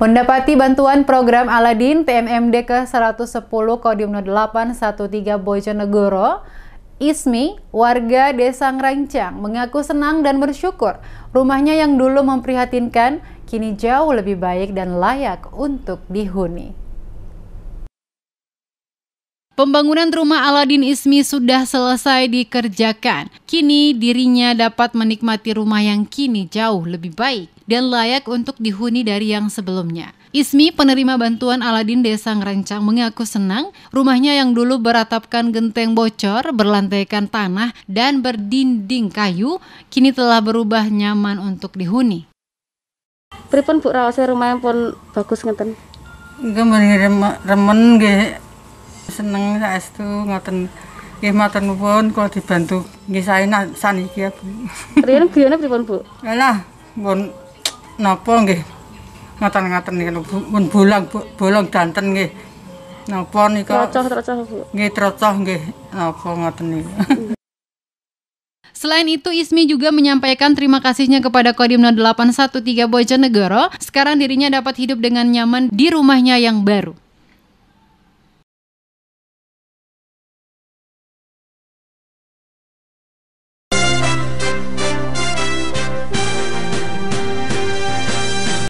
Mendapati bantuan program Aladin TMMD ke-110 Kodim 0813 Bojonegoro, Ismi, warga Desa Ngrancang, mengaku senang dan bersyukur rumahnya yang dulu memprihatinkan kini jauh lebih baik dan layak untuk dihuni. Pembangunan rumah Aladin Ismi sudah selesai dikerjakan. Kini dirinya dapat menikmati rumah yang kini jauh lebih baik dan layak untuk dihuni dari yang sebelumnya. Ismi, penerima bantuan Aladin Desa Ngerencang, mengaku senang rumahnya yang dulu beratapkan genteng bocor, berlantaikan tanah, dan berdinding kayu, kini telah berubah nyaman untuk dihuni. Pripun Bu Rawase rumahnya pun bagus ngeten? Nggih remen nggih seneng itu ngoten nggih matur nuwun kula dibantu nggih saena saniki ya Bu. Riyen griyane pripun Bu? Lah, pun napa nggih. Ngoten-ngoten niku Bu, pun bolong bolong danten nggih. Napa nika? Trocoh-trocoh Bu. Nggih trocoh nggih. Napa ngoten niku. Selain itu, Ismi juga menyampaikan terima kasihnya kepada Kodim 0813 Bojonegoro. Sekarang dirinya dapat hidup dengan nyaman di rumahnya yang baru.